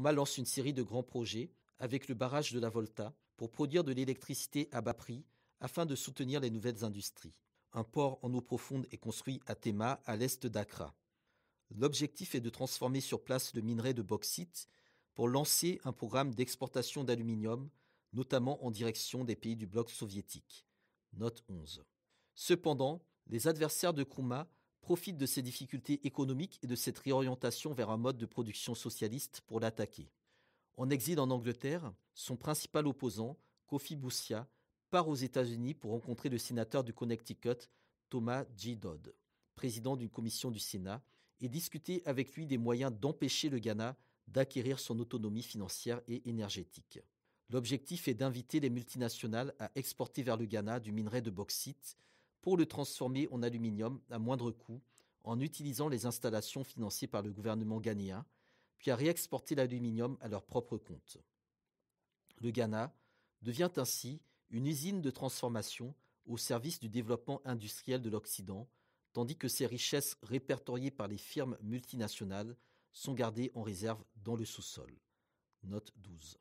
Kuma lance une série de grands projets, avec le barrage de la Volta, pour produire de l'électricité à bas prix afin de soutenir les nouvelles industries. Un port en eau profonde est construit à Tema, à l'est d'Accra. L'objectif est de transformer sur place le minerai de bauxite pour lancer un programme d'exportation d'aluminium, notamment en direction des pays du bloc soviétique. Note 11. Cependant, les adversaires de Kouma profite de ses difficultés économiques et de cette réorientation vers un mode de production socialiste pour l'attaquer. En exil en Angleterre, son principal opposant, Kofi Boussia, part aux États-Unis pour rencontrer le sénateur du Connecticut, Thomas G. Dodd, président d'une commission du Sénat, et discuter avec lui des moyens d'empêcher le Ghana d'acquérir son autonomie financière et énergétique. L'objectif est d'inviter les multinationales à exporter vers le Ghana du minerai de bauxite, pour le transformer en aluminium à moindre coût en utilisant les installations financées par le gouvernement ghanéen, puis à réexporter l'aluminium à leur propre compte. Le Ghana devient ainsi une usine de transformation au service du développement industriel de l'Occident, tandis que ses richesses répertoriées par les firmes multinationales sont gardées en réserve dans le sous-sol. Note 12.